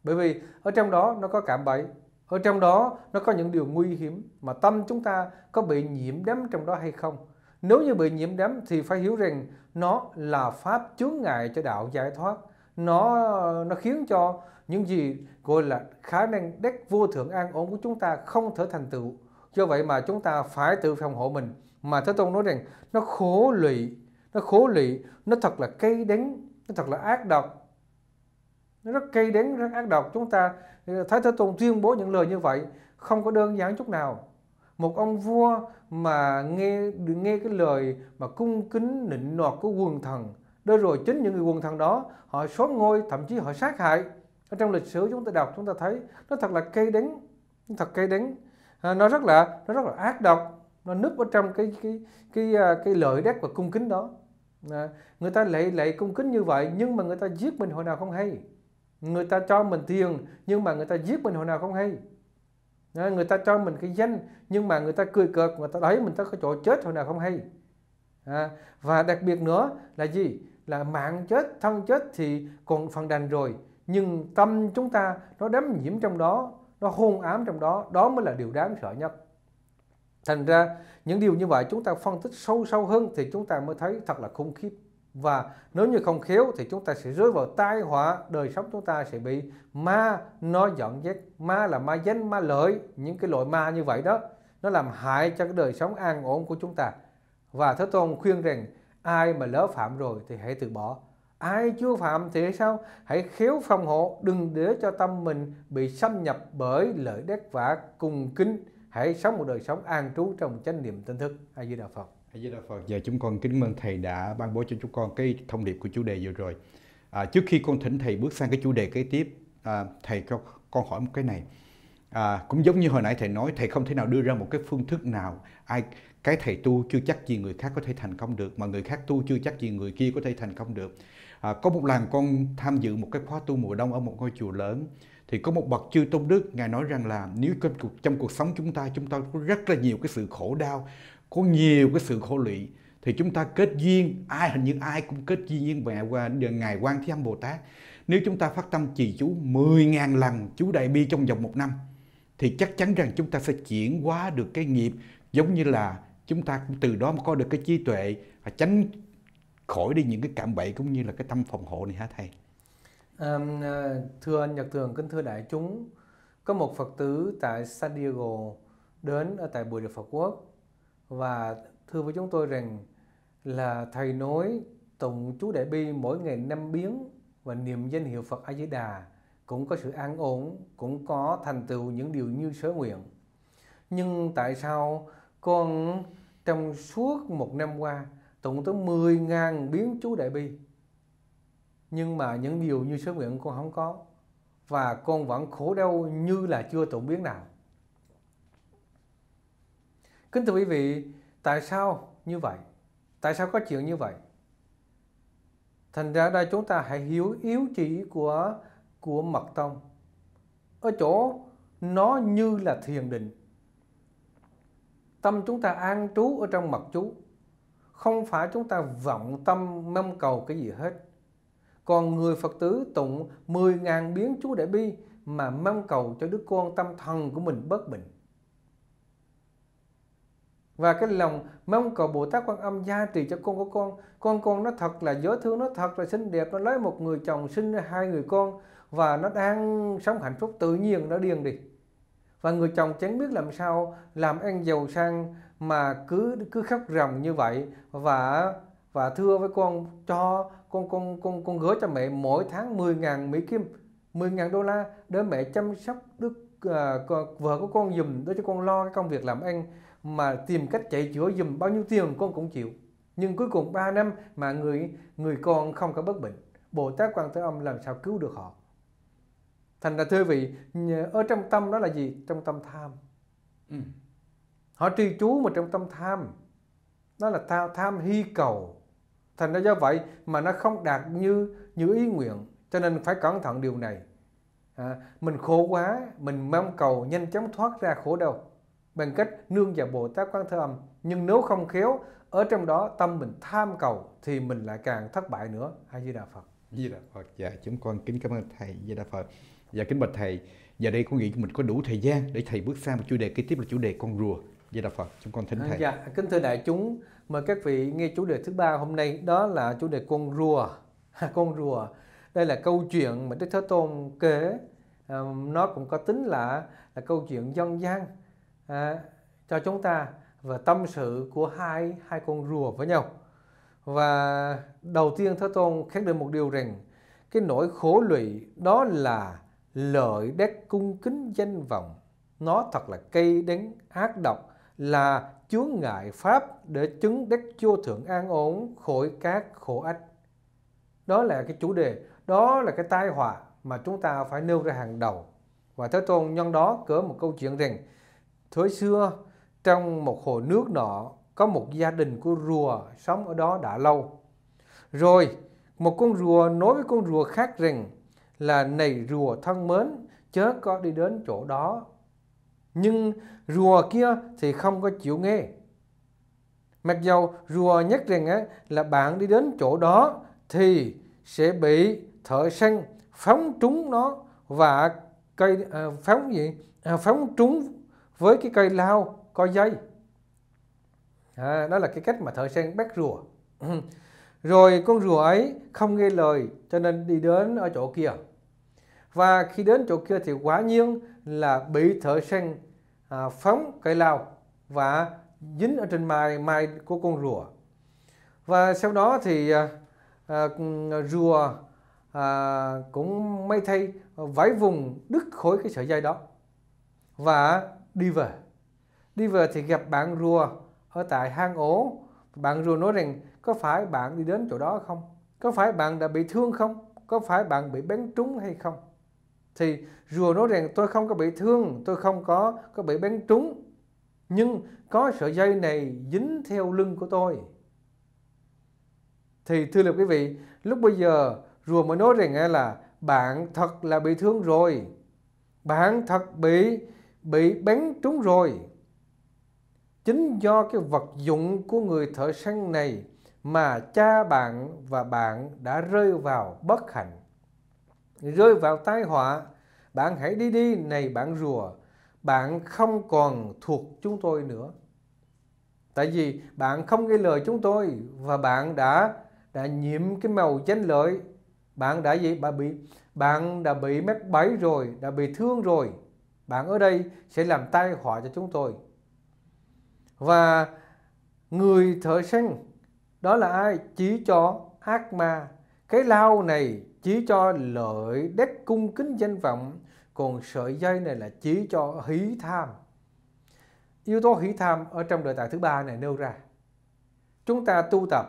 bởi vì ở trong đó nó có cảm bẫy ở trong đó nó có những điều nguy hiểm mà tâm chúng ta có bị nhiễm đắm trong đó hay không. Nếu như bị nhiễm đắm thì phải hiểu rằng nó là pháp chướng ngại cho đạo giải thoát. Nó nó khiến cho những gì gọi là khả năng đắc vô thượng an ổn của chúng ta không thể thành tựu. Do vậy mà chúng ta phải tự phòng hộ mình. Mà Thế Tôn nói rằng nó khổ lụy, nó khổ lụy, nó thật là cây đắng, nó thật là ác độc. Nó rất cây đắng, rất ác độc. Chúng ta Thái Thế Tôn tuyên bố những lời như vậy không có đơn giản chút nào. Một ông vua mà nghe nghe cái lời mà cung kính nịnh nọt của quần thần, đôi rồi chính những người quần thần đó họ xóa ngôi thậm chí họ sát hại. Ở trong lịch sử chúng ta đọc chúng ta thấy nó thật là cây đắng, thật cây đắng. À, nó rất là nó rất là ác độc, nó núp ở trong cái cái cái cái, à, cái lợi đắc và cung kính đó. À, người ta lại lại cung kính như vậy nhưng mà người ta giết mình hồi nào không hay người ta cho mình tiền nhưng mà người ta giết mình hồi nào không hay Đấy, người ta cho mình cái danh nhưng mà người ta cười cợt người ta đẩy mình tới cái chỗ chết hồi nào không hay à, và đặc biệt nữa là gì là mạng chết thân chết thì còn phần đành rồi nhưng tâm chúng ta nó đắm nhiễm trong đó nó hôn ám trong đó đó mới là điều đáng sợ nhất thành ra những điều như vậy chúng ta phân tích sâu sâu hơn thì chúng ta mới thấy thật là khủng khiếp và nếu như không khéo thì chúng ta sẽ rơi vào tai họa đời sống chúng ta sẽ bị ma nó dẫn dắt ma là ma danh ma lợi những cái loại ma như vậy đó nó làm hại cho cái đời sống an ổn của chúng ta và thế tôn khuyên rằng ai mà lỡ phạm rồi thì hãy từ bỏ ai chưa phạm thì sao hãy khéo phòng hộ đừng để cho tâm mình bị xâm nhập bởi lợi đắc và cùng kính hãy sống một đời sống an trú trong chánh niệm tinh thức a di đà phật A Di Phật, giờ chúng con kính mừng Thầy đã ban bố cho chúng con cái thông điệp của chủ đề vừa rồi. À, trước khi con thỉnh Thầy bước sang cái chủ đề kế tiếp, à, Thầy cho con hỏi một cái này. À, cũng giống như hồi nãy Thầy nói, Thầy không thể nào đưa ra một cái phương thức nào. ai Cái Thầy tu chưa chắc gì người khác có thể thành công được, mà người khác tu chưa chắc gì người kia có thể thành công được. À, có một lần con tham dự một cái khóa tu mùa đông ở một ngôi chùa lớn, thì có một bậc chư tôn đức ngài nói rằng là nếu trong cuộc sống chúng ta chúng ta có rất là nhiều cái sự khổ đau có nhiều cái sự khổ lụy thì chúng ta kết duyên ai hình như ai cũng kết duyên với mẹ qua ngài quan thế âm bồ tát nếu chúng ta phát tâm trì chú 10.000 lần chú đại bi trong vòng một năm thì chắc chắn rằng chúng ta sẽ chuyển hóa được cái nghiệp giống như là chúng ta cũng từ đó mà có được cái trí tuệ và tránh khỏi đi những cái cảm bẫy cũng như là cái tâm phòng hộ này hả thầy à, thưa anh nhật thường kính thưa đại chúng có một phật tử tại San Diego đến ở tại Bùi Địa Phật Quốc và thưa với chúng tôi rằng là thầy nói tụng chú đại bi mỗi ngày năm biến và niệm danh hiệu Phật A Di Đà cũng có sự an ổn, cũng có thành tựu những điều như sở nguyện. Nhưng tại sao con trong suốt một năm qua tụng tới 10 ngàn biến chú đại bi nhưng mà những điều như sở nguyện con không có và con vẫn khổ đau như là chưa tụng biến nào Kính thưa quý vị, tại sao như vậy? Tại sao có chuyện như vậy? Thành ra đây chúng ta hãy hiểu yếu chỉ của của mật tông. Ở chỗ nó như là thiền định. Tâm chúng ta an trú ở trong mật chú. Không phải chúng ta vọng tâm mong cầu cái gì hết. Còn người Phật tử tụng 10.000 biến chú đại bi mà mong cầu cho đứa con tâm thần của mình bất bình và cái lòng mong cầu Bồ Tát Quan Âm gia trì cho con của con con con nó thật là dễ thương nó thật là xinh đẹp nó lấy một người chồng sinh hai người con và nó đang sống hạnh phúc tự nhiên nó điên đi và người chồng chẳng biết làm sao làm ăn giàu sang mà cứ cứ khóc ròng như vậy và và thưa với con cho con con con con gửi cho mẹ mỗi tháng 10.000 Mỹ Kim 10.000 đô la để mẹ chăm sóc đức à, vợ của con dùm để cho con lo cái công việc làm ăn mà tìm cách chạy chữa dùm bao nhiêu tiền con cũng chịu nhưng cuối cùng 3 năm mà người người con không có bất bệnh Bồ Tát Quan Thế Âm làm sao cứu được họ thành ra thưa vị ở trong tâm đó là gì trong tâm tham ừ. họ trì chú mà trong tâm tham nó là tham tham hy cầu thành ra do vậy mà nó không đạt như như ý nguyện cho nên phải cẩn thận điều này à, mình khổ quá mình mong cầu nhanh chóng thoát ra khổ đau bằng cách nương vào Bồ Tát Quán Thế Âm. Nhưng nếu không khéo, ở trong đó tâm mình tham cầu thì mình lại càng thất bại nữa. Hay Di Đà Phật. Di Đà Phật. Dạ, chúng con kính cảm ơn Thầy Di Đà Phật. Dạ, kính bạch Thầy. Giờ đây con nghĩ mình có đủ thời gian để Thầy bước sang một chủ đề kế tiếp là chủ đề con rùa. Di Đà Phật, chúng con thỉnh à, Thầy. Dạ, kính thưa đại chúng, mời các vị nghe chủ đề thứ ba hôm nay đó là chủ đề con rùa. con rùa. Đây là câu chuyện mà Đức Thế Tôn kể. Ờ, nó cũng có tính là, là câu chuyện dân gian à, cho chúng ta và tâm sự của hai hai con rùa với nhau và đầu tiên thưa Tôn khẳng định một điều rằng cái nỗi khổ lụy đó là lợi đắc cung kính danh vọng nó thật là cây đắng ác độc là chướng ngại pháp để chứng đắc vô thượng an ổn khỏi các khổ ách đó là cái chủ đề đó là cái tai họa mà chúng ta phải nêu ra hàng đầu và Thế Tôn nhân đó cỡ một câu chuyện rằng Thời xưa, trong một hồ nước nọ, có một gia đình của rùa sống ở đó đã lâu. Rồi, một con rùa nói với con rùa khác rằng là này rùa thân mến, chớ có đi đến chỗ đó. Nhưng rùa kia thì không có chịu nghe. Mặc dầu rùa nhắc rằng á, là bạn đi đến chỗ đó thì sẽ bị thợ săn phóng trúng nó và cây à, phóng gì à, phóng trúng với cái cây lao có dây à, đó là cái cách mà thợ sen bắt rùa rồi con rùa ấy không nghe lời cho nên đi đến ở chỗ kia và khi đến chỗ kia thì quả nhiên là bị thợ sen à, phóng cây lao và dính ở trên mai mai của con rùa và sau đó thì à, à, rùa à, cũng may thay vẫy vùng đứt khối cái sợi dây đó và đi về đi về thì gặp bạn rùa ở tại hang ổ bạn rùa nói rằng có phải bạn đi đến chỗ đó không có phải bạn đã bị thương không có phải bạn bị bắn trúng hay không thì rùa nói rằng tôi không có bị thương tôi không có có bị bắn trúng nhưng có sợi dây này dính theo lưng của tôi thì thưa là quý vị lúc bây giờ rùa mới nói rằng là bạn thật là bị thương rồi bạn thật bị bị bắn trúng rồi. Chính do cái vật dụng của người thợ săn này mà cha bạn và bạn đã rơi vào bất hạnh. Rơi vào tai họa, bạn hãy đi đi này bạn rùa, bạn không còn thuộc chúng tôi nữa. Tại vì bạn không nghe lời chúng tôi và bạn đã đã nhiễm cái màu danh lợi, bạn đã gì? Bạn bị bạn đã bị mắc bẫy rồi, đã bị thương rồi bạn ở đây sẽ làm tai họa cho chúng tôi. Và người thợ săn đó là ai? Chỉ cho ác ma. Cái lao này chỉ cho lợi đét cung kính danh vọng. Còn sợi dây này là chỉ cho hỷ tham. Yếu tố hỷ tham ở trong đời tài thứ ba này nêu ra. Chúng ta tu tập,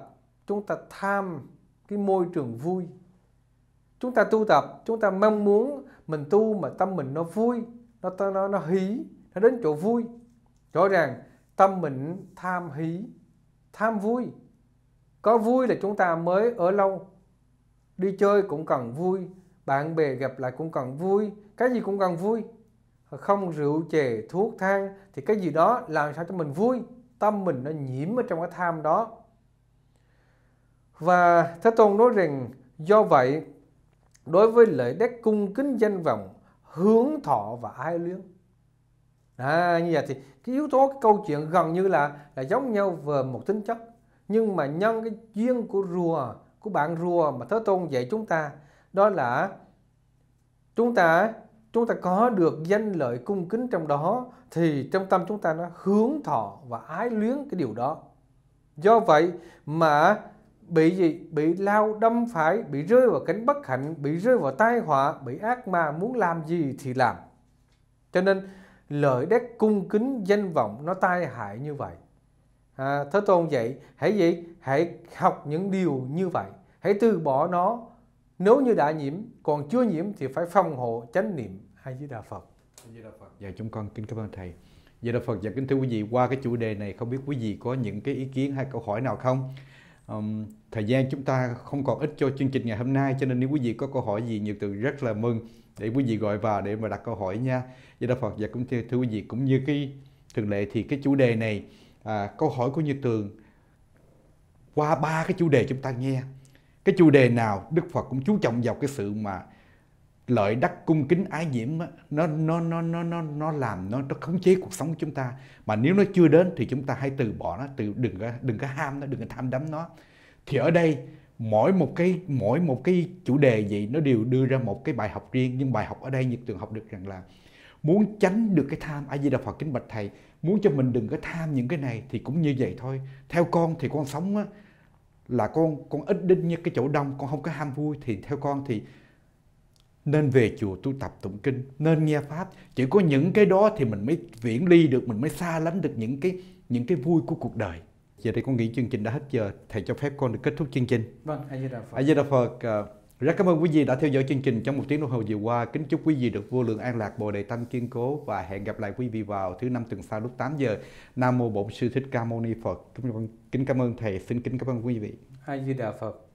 chúng ta tham cái môi trường vui. Chúng ta tu tập, chúng ta mong muốn mình tu mà tâm mình nó vui, nó nó nó hí nó đến chỗ vui rõ ràng tâm mình tham hí tham vui có vui là chúng ta mới ở lâu đi chơi cũng cần vui bạn bè gặp lại cũng cần vui cái gì cũng cần vui không rượu chè thuốc thang thì cái gì đó làm sao cho mình vui tâm mình nó nhiễm ở trong cái tham đó và thế tôn nói rằng do vậy đối với lợi đắc cung kính danh vọng hướng thọ và ái luyến à, như vậy thì cái yếu tố cái câu chuyện gần như là là giống nhau về một tính chất nhưng mà nhân cái duyên của rùa của bạn rùa mà thế tôn dạy chúng ta đó là chúng ta chúng ta có được danh lợi cung kính trong đó thì trong tâm chúng ta nó hướng thọ và ái luyến cái điều đó do vậy mà bị gì bị lao đâm phải bị rơi vào cánh bất hạnh bị rơi vào tai họa bị ác mà muốn làm gì thì làm cho nên lợi đét cung kính danh vọng nó tai hại như vậy à, thế tôn vậy hãy gì hãy học những điều như vậy hãy từ bỏ nó nếu như đã nhiễm còn chưa nhiễm thì phải phòng hộ chánh niệm hay với đà phật dạ chúng con kính cảm ơn thầy Dạ Đạo Phật và kính thưa quý vị qua cái chủ đề này không biết quý vị có những cái ý kiến hay câu hỏi nào không? um, thời gian chúng ta không còn ít cho chương trình ngày hôm nay cho nên nếu quý vị có câu hỏi gì nhiều từ rất là mừng để quý vị gọi vào để mà đặt câu hỏi nha với đạo phật và cũng thưa, thưa quý vị cũng như cái thường lệ thì cái chủ đề này à, câu hỏi của như tường qua ba cái chủ đề chúng ta nghe cái chủ đề nào đức phật cũng chú trọng vào cái sự mà lợi đắc cung kính ái nhiễm nó nó nó nó nó nó làm nó nó khống chế cuộc sống của chúng ta mà nếu nó chưa đến thì chúng ta hãy từ bỏ nó từ đừng có đừng có ham nó đừng có tham đắm nó thì ở đây mỗi một cái mỗi một cái chủ đề gì nó đều đưa ra một cái bài học riêng nhưng bài học ở đây nhật tường học được rằng là muốn tránh được cái tham a di đà phật kính bạch thầy muốn cho mình đừng có tham những cái này thì cũng như vậy thôi theo con thì con sống á, là con con ít đinh như cái chỗ đông con không có ham vui thì theo con thì nên về chùa tu tập tụng kinh nên nghe pháp chỉ có những cái đó thì mình mới viễn ly được mình mới xa lánh được những cái những cái vui của cuộc đời giờ đây con nghĩ chương trình đã hết giờ thầy cho phép con được kết thúc chương trình vâng a di đà phật a di đà phật à, rất cảm ơn quý vị đã theo dõi chương trình trong một tiếng đồng hồ vừa qua. Kính chúc quý vị được vô lượng an lạc, bồ đề tâm kiên cố và hẹn gặp lại quý vị vào thứ năm tuần sau lúc 8 giờ. Nam mô Bổn sư Thích Ca Mâu Ni Phật. Kính cảm ơn thầy, xin kính cảm ơn quý vị. A Di Đà Phật.